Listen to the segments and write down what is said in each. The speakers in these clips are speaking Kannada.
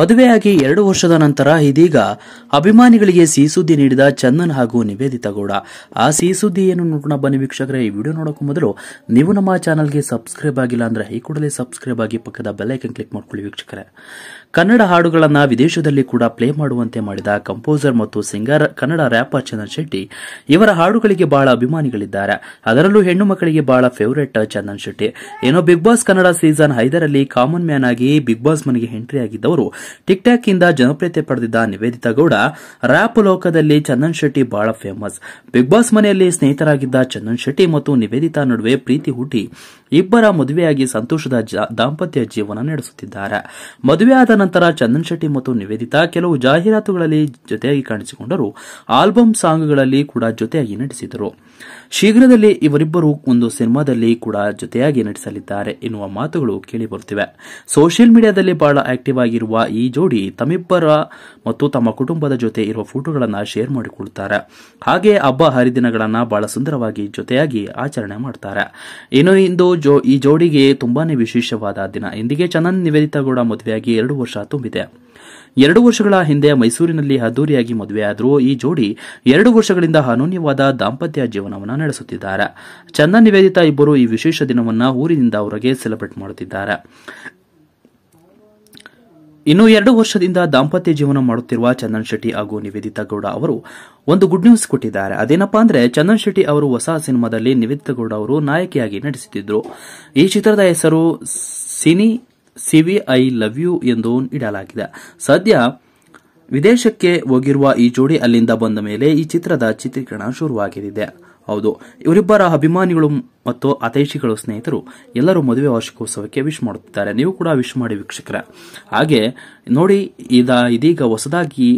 ಮದುವೆಯಾಗಿ ಎರಡು ವರ್ಷದ ನಂತರ ಇದೀಗ ಅಭಿಮಾನಿಗಳಿಗೆ ಸಿಹಿ ಸುದ್ದಿ ನೀಡಿದ ಚಂದನ್ ಹಾಗೂ ನಿವೇದಿತಾ ಗೌಡ ಆ ಸಿಹಿ ಸುದ್ದಿ ಏನು ನೋಡೋಣ ಬನ್ನಿ ವೀಕ್ಷಕರೇ ಈ ವಿಡಿಯೋ ನೋಡೋಕ್ಕೂ ಮೊದಲು ನೀವು ನಮ್ಮ ಚಾನಲ್ಗೆ ಸಬ್ಸ್ಕ್ರೈಬ್ ಆಗಿಲ್ಲ ಅಂದ್ರೆ ಈ ಕೂಡಲೇ ಸಬ್ಸ್ಕ್ರೈಬ್ ಆಗಿ ಪಕ್ಕದ ಬೆಲ್ಲೈಕನ್ ಕ್ಲಿಕ್ ಮಾಡ್ಕೊಳ್ಳಿ ವೀಕ್ಷಕರೇ ಕನ್ನಡ ಹಾಡುಗಳನ್ನು ವಿದೇಶದಲ್ಲಿ ಕೂಡ ಪ್ಲೇ ಮಾಡುವಂತೆ ಮಾಡಿದ ಕಂಪೋಸರ್ ಮತ್ತು ಸಿಂಗರ್ ಕನ್ನಡ ರ್ಯಾಪರ್ ಚಂದನ್ ಶೆಟ್ಟಿ ಇವರ ಹಾಡುಗಳಿಗೆ ಬಹಳ ಅಭಿಮಾನಿಗಳಿದ್ದಾರೆ ಅದರಲ್ಲೂ ಹೆಣ್ಣು ಮಕ್ಕಳಿಗೆ ಬಹಳ ಫೇವರೇಟ್ ಚಂದನ್ ಶೆಟ್ಟಿ ಏನೋ ಬಿಗ್ ಬಾಸ್ ಕನ್ನಡ ಸೀಸನ್ ಐದರಲ್ಲಿ ಕಾಮನ್ ಮ್ಯಾನ್ ಆಗಿ ಬಿಗ್ ಬಾಸ್ ಮನೆಗೆ ಎಂಟ್ರಿ ಆಗಿದ್ದವರು ಟಿಕ್ ಟಾಕ್ ಇಂದ ಜನಪ್ರಿಯತೆ ಪಡೆದಿದ್ದ ನಿವೇದಿತಾ ಗೌಡ ರ್ಯಾಪ್ ಲೋಕದಲ್ಲಿ ಚಂದನ್ ಶೆಟ್ಟಿ ಬಹಳ ಫೇಮಸ್ ಬಿಗ್ ಬಾಸ್ ಮನೆಯಲ್ಲಿ ಸ್ನೇಹಿತರಾಗಿದ್ದ ಚಂದನ್ ಶೆಟ್ಟಿ ಮತ್ತು ನಿವೇದಿತಾ ನಡುವೆ ಪ್ರೀತಿ ಹುಟ್ಟಿ ಇಬ್ಬರ ಮದುವೆಯಾಗಿ ಸಂತೋಷದ ದಾಂಪತ್ಯ ಜೀವನ ನಡೆಸುತ್ತಿದ್ದಾರೆ ಮದುವೆಯಾದ ನಂತರ ಚಂದನ್ ಶೆಟ್ಟಿ ಮತ್ತು ನಿವೇದಿತಾ ಕೆಲವು ಜಾಹೀರಾತುಗಳಲ್ಲಿ ಜೊತೆಯಾಗಿ ಕಾಣಿಸಿಕೊಂಡರು ಆಲ್ಬಮ್ ಸಾಂಗ್ಗಳಲ್ಲಿ ಕೂಡ ಜೊತೆಯಾಗಿ ನಟಿಸಿದರು ಶೀಘ್ರದಲ್ಲಿ ಇವರಿಬ್ಬರು ಒಂದು ಸಿನಿಮಾದಲ್ಲಿ ಕೂಡ ಜೊತೆಯಾಗಿ ನಟಿಸಲಿದ್ದಾರೆ ಎನ್ನುವ ಮಾತುಗಳು ಕೇಳಿಬರುತ್ತಿವೆ ಸೋಷಿಯಲ್ ಮೀಡಿಯಾದಲ್ಲಿ ಬಹಳ ಆಕ್ಟಿವ್ ಆಗಿರುವ ಈ ಜೋಡಿ ತಮ್ಮಿಬ್ಬರ ಮತ್ತು ತಮ್ಮ ಕುಟುಂಬದ ಜೊತೆ ಇರುವ ಫೋಟೋಗಳನ್ನು ಶೇರ್ ಮಾಡಿಕೊಳ್ಳುತ್ತಾರೆ ಹಾಗೆ ಹಬ್ಬ ಹರಿದಿನಗಳನ್ನು ಬಹಳ ಸುಂದರವಾಗಿ ಜೊತೆಯಾಗಿ ಆಚರಣೆ ಮಾಡುತ್ತಾರೆ ಇನ್ನು ಇಂದು ಜೋ ಈ ಜೋಡಿಗೆ ತುಂಬಾನೇ ವಿಶೇಷವಾದ ದಿನ ಇಂದಿಗೆ ಚನನ್ ನಿವೇದಿತ ಗೌಡ ಮದುವೆಯಾಗಿ ಎರಡು ವರ್ಷ ತುಂಬಿದೆ ಎರಡು ವರ್ಷಗಳ ಹಿಂದೆ ಮೈಸೂರಿನಲ್ಲಿ ಅದ್ದೂರಿಯಾಗಿ ಮದುವೆಯಾದರೂ ಈ ಜೋಡಿ ಎರಡು ವರ್ಷಗಳಿಂದ ಅನನ್ಯವಾದ ದಾಂಪತ್ಯ ಜೀವನವನ್ನು ನಡೆಸುತ್ತಿದ್ದಾರೆ ಚಂದನ್ ನಿವೇದಿತ ಇಬ್ಬರು ಈ ವಿಶೇಷ ದಿನವನ್ನು ಊರಿನಿಂದ ಹೊರಗೆ ಸೆಲೆಬ್ರೇಟ್ ಮಾಡುತ್ತಿದ್ದಾರೆ ಇನ್ನು ಎರಡು ವರ್ಷದಿಂದ ದಾಂಪತ್ಯ ಜೀವನ ಮಾಡುತ್ತಿರುವ ಚಂದನ್ ಶೆಟ್ಟಿ ಹಾಗೂ ನಿವೇದಿತಾ ಗೌಡ ಅವರು ಒಂದು ಗುಡ್ ನ್ಯೂಸ್ ಕೊಟ್ಟಿದ್ದಾರೆ ಅದೇನಪ್ಪ ಅಂದ್ರೆ ಚಂದನ್ ಶೆಟ್ಟಿ ಅವರು ಹೊಸ ಸಿನಿಮಾದಲ್ಲಿ ನಿವೇದಿತಾ ಗೌಡ ಅವರು ನಾಯಕಿಯಾಗಿ ನಟಿಸುತ್ತಿದ್ದರು ಈ ಚಿತ್ರದ ಹೆಸರು ಸಿನಿ ಸಿವಿ ಐ ಲವ್ ಯು ಎಂದು ಇಡಲಾಗಿದೆ ಸದ್ಯ ವಿದೇಶಕ್ಕೆ ಹೋಗಿರುವ ಈ ಜೋಡಿ ಅಲ್ಲಿಂದ ಬಂದ ಮೇಲೆ ಈ ಚಿತ್ರದ ಚಿತ್ರೀಕರಣ ಶುರುವಾಗಿದೆ ಹೌದು ಇವರಿಬ್ಬರ ಅಭಿಮಾನಿಗಳು ಮತ್ತು ಅತೈಷಿಗಳು ಸ್ನೇಹಿತರು ಎಲ್ಲರೂ ಮದುವೆ ವಾರ್ಷಿಕೋತ್ಸವಕ್ಕೆ ವಿಶ್ ಮಾಡುತ್ತಿದ್ದಾರೆ ನೀವು ಕೂಡ ವಿಶ್ ಮಾಡಿ ವೀಕ್ಷಕರ ಹಾಗೆ ನೋಡಿ ಇದೀಗ ಹೊಸದಾಗಿ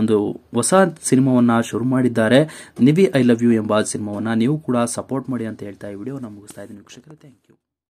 ಒಂದು ಹೊಸ ಸಿನಿಮಾವನ್ನ ಶುರು ಮಾಡಿದ್ದಾರೆ ನಿವಿ ಐ ಲವ್ ಯು ಎಂಬ ಸಿನಿಮಾವನ್ನ ನೀವು ಕೂಡ ಸಪೋರ್ಟ್ ಮಾಡಿ ಅಂತ ಹೇಳ್ತಾ ಈ ವಿಡಿಯೋ ಮುಗಿಸ್ತಾ ಇದ್ದೀನಿ ವೀಕ್ಷಕರ ಥ್ಯಾಂಕ್ ಯು